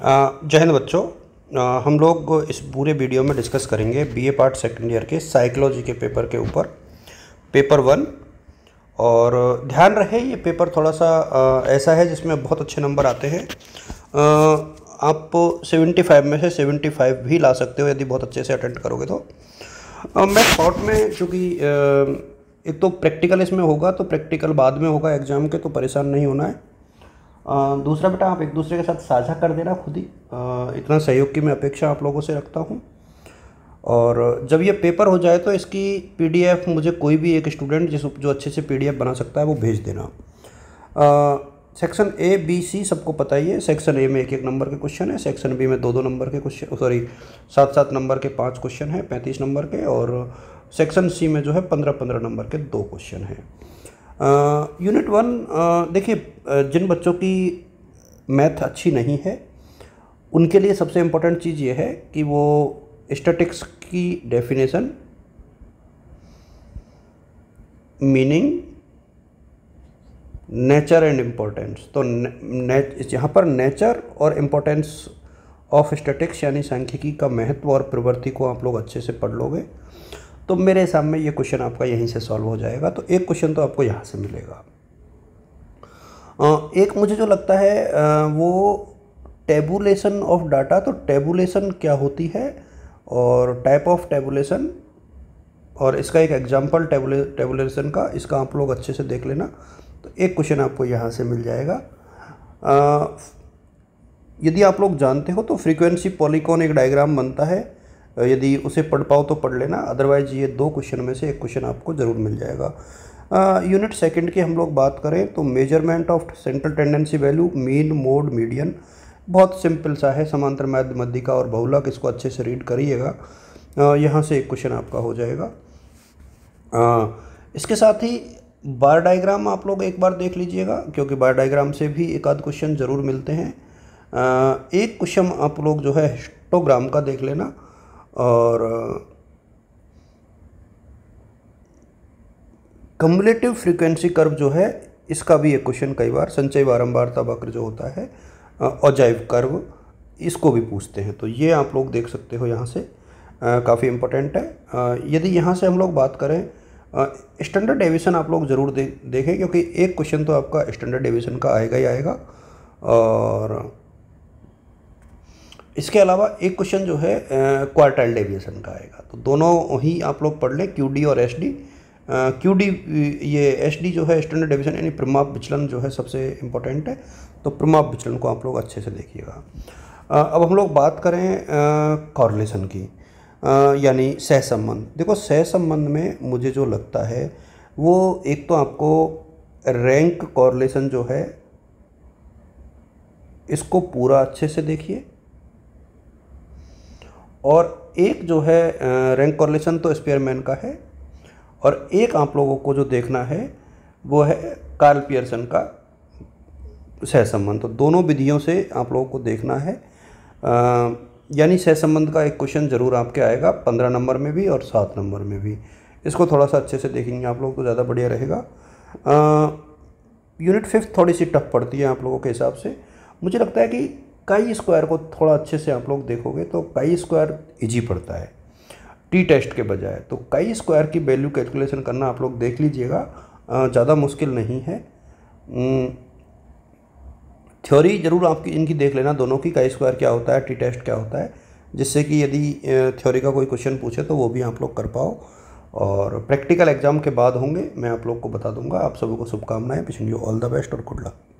जहन बच्चों हम लोग इस पूरे वीडियो में डिस्कस करेंगे बीए पार्ट सेकेंड ईयर के साइकोलॉजी के पेपर के ऊपर पेपर वन और ध्यान रहे ये पेपर थोड़ा सा ऐसा है जिसमें बहुत अच्छे नंबर आते हैं आप 75 में से 75 भी ला सकते हो यदि बहुत अच्छे से अटेंड करोगे तो मैं शॉर्ट में चूँकि एक तो प्रैक्टिकल इसमें होगा तो प्रैक्टिकल बाद में होगा एग्ज़ाम के तो परेशान नहीं होना है दूसरा बेटा आप एक दूसरे के साथ साझा कर देना खुद ही इतना सहयोग की मैं अपेक्षा आप लोगों से रखता हूँ और जब ये पेपर हो जाए तो इसकी पीडीएफ मुझे कोई भी एक स्टूडेंट जिस जो अच्छे से पीडीएफ बना सकता है वो भेज देना सेक्शन ए बी सी सबको पता ही है सेक्शन ए में एक एक नंबर के क्वेश्चन है सेक्शन बी में दो दो नंबर के क्वेश्चन सॉरी सात सात नंबर के पाँच क्वेश्चन हैं पैंतीस नंबर के और सेक्शन सी में जो है पंद्रह पंद्रह नंबर के दो क्वेश्चन हैं यूनिट वन देखिए जिन बच्चों की मैथ अच्छी नहीं है उनके लिए सबसे इम्पोर्टेंट चीज़ ये है कि वो स्टैटिक्स की definition meaning nature and importance तो यहाँ पर नेचर और इम्पोर्टेंस ऑफ स्टैटिक्स यानी सांख्यिकी का महत्व और प्रवृत्ति को आप लोग अच्छे से पढ़ लोगे तो मेरे हिसाब में ये क्वेश्चन आपका यहीं से सॉल्व हो जाएगा तो एक क्वेश्चन तो आपको यहाँ से मिलेगा एक मुझे जो लगता है वो टेबुलेशन ऑफ डाटा तो टेबुलेशन क्या होती है और टाइप ऑफ टेबुलेशन और इसका एक एग्जाम्पल टेबुले टेबुलेशन का इसका आप लोग अच्छे से देख लेना तो एक क्वेश्चन आपको यहाँ से मिल जाएगा यदि आप लोग जानते हो तो फ्रीक्वेंसी पॉलीकॉन एक डायग्राम बनता है यदि उसे पढ़ पाओ तो पढ़ लेना अदरवाइज़ ये दो क्वेश्चन में से एक क्वेश्चन आपको ज़रूर मिल जाएगा यूनिट सेकंड की हम लोग बात करें तो measurement of central tendency value mean mode median बहुत सिंपल सा है समांतर माध्य मध्यिका और बहुलक इसको अच्छे से रीड करिएगा यहाँ से एक क्वेश्चन आपका हो जाएगा आ, इसके साथ ही बार डायग्राम आप लोग एक बार देख लीजिएगा क्योंकि बार डायग्राम से भी एक आध क्वेश्चन ज़रूर मिलते हैं आ, एक क्वेश्चन आप लोग जो है हिस्टोग्राम का देख लेना और कम्बलेटिव फ्रीक्वेंसी कर्व जो है इसका भी एक क्वेश्चन कई बार संचय बारंबारता वक्र जो होता है अजैव कर्व इसको भी पूछते हैं तो ये आप लोग देख सकते हो यहाँ से काफ़ी इम्पोर्टेंट है यदि यहाँ से हम लोग बात करें स्टैंडर्ड डेविशन आप लोग ज़रूर दे, देखें क्योंकि एक क्वेश्चन तो आपका स्टैंडर्ड डेविशन का आएगा ही आएगा और इसके अलावा एक क्वेश्चन जो है क्वार्टाइल डेविएशन का आएगा तो दोनों ही आप लोग पढ़ लें क्यू और एस डी क्यू डी ये एस डी जो है स्टैंडर्ड डेविएशन यानी प्रमाप विचलन जो है सबसे इम्पोर्टेंट है तो प्रमाप विचलन को आप लोग अच्छे से देखिएगा अब हम लोग बात करें कॉरलेशन की यानी सहसंबंध देखो सहसंबंध में मुझे जो लगता है वो एक तो आपको रैंक कॉरलेशन जो है इसको पूरा अच्छे से देखिए और एक जो है रैंक कॉरलेशन तो स्पेयरमैन का है और एक आप लोगों को जो देखना है वो है कार्ल पियर्सन का सहसंबंध तो दोनों विधियों से आप लोगों को देखना है यानी सहसंबंध का एक क्वेश्चन ज़रूर आपके आएगा पंद्रह नंबर में भी और सात नंबर में भी इसको थोड़ा सा अच्छे से देखेंगे आप लोगों को ज़्यादा बढ़िया रहेगा यूनिट फिफ्थ थोड़ी सी टफ पड़ती है आप लोगों के हिसाब से मुझे लगता है कि कई स्क्वायर को थोड़ा अच्छे से आप लोग देखोगे तो कई स्क्वायर इजी पड़ता है टी टेस्ट के बजाय तो कई स्क्वायर की वैल्यू कैलकुलेशन करना आप लोग देख लीजिएगा ज़्यादा मुश्किल नहीं है थ्योरी ज़रूर आपकी इनकी देख लेना दोनों की काई स्क्वायर क्या होता है टी टेस्ट क्या होता है जिससे कि यदि थ्योरी का कोई क्वेश्चन पूछे तो वो भी आप लोग कर पाओ और प्रैक्टिकल एग्जाम के बाद होंगे मैं आप लोग को बता दूंगा आप सभी को शुभकामनाएं wish you all the best और गुड लक